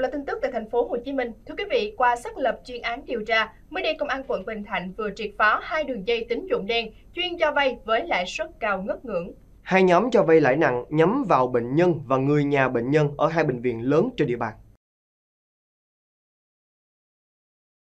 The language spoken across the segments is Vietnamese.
tục là tin tức tại thành phố Hồ Chí Minh. Thưa quý vị, qua xác lập chuyên án điều tra, mới đây công an quận Bình Thạnh vừa triệt phá hai đường dây tín dụng đen chuyên cho vay với lãi suất cao ngất ngưỡng. Hai nhóm cho vay lãi nặng nhắm vào bệnh nhân và người nhà bệnh nhân ở hai bệnh viện lớn trên địa bàn.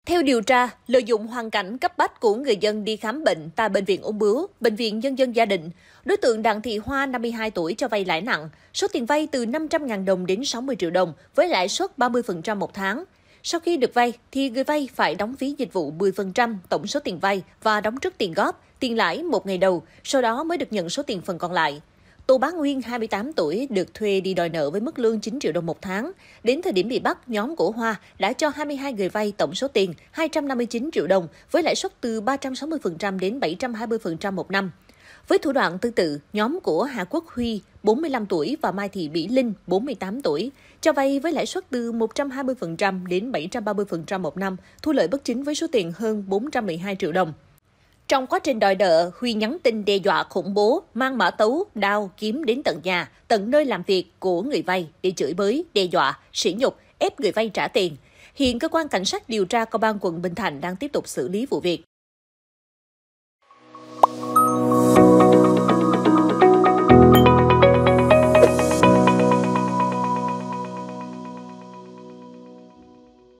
Theo điều tra, lợi dụng hoàn cảnh cấp bách của người dân đi khám bệnh tại Bệnh viện ung bướu, Bệnh viện Nhân dân Gia đình, đối tượng Đặng Thị Hoa, 52 tuổi, cho vay lãi nặng, số tiền vay từ 500.000 đồng đến 60 triệu đồng với lãi suất 30% một tháng. Sau khi được vay, thì người vay phải đóng phí dịch vụ 10% tổng số tiền vay và đóng trước tiền góp, tiền lãi một ngày đầu, sau đó mới được nhận số tiền phần còn lại. Tô Bá Nguyên, 28 tuổi, được thuê đi đòi nợ với mức lương 9 triệu đồng một tháng. Đến thời điểm bị bắt, nhóm của Hoa đã cho 22 người vay tổng số tiền 259 triệu đồng với lãi suất từ 360% đến 720% một năm. Với thủ đoạn tương tự, nhóm của Hà Quốc Huy, 45 tuổi và Mai Thị Bỉ Linh, 48 tuổi, cho vay với lãi suất từ 120% đến 730% một năm, thu lợi bất chính với số tiền hơn 412 triệu đồng. Trong quá trình đòi nợ, Huy nhắn tin đe dọa khủng bố, mang mã tấu, đao, kiếm đến tận nhà, tận nơi làm việc của người vay để chửi bới, đe dọa, sỉ nhục, ép người vay trả tiền. Hiện cơ quan cảnh sát điều tra công an quận Bình Thạnh đang tiếp tục xử lý vụ việc.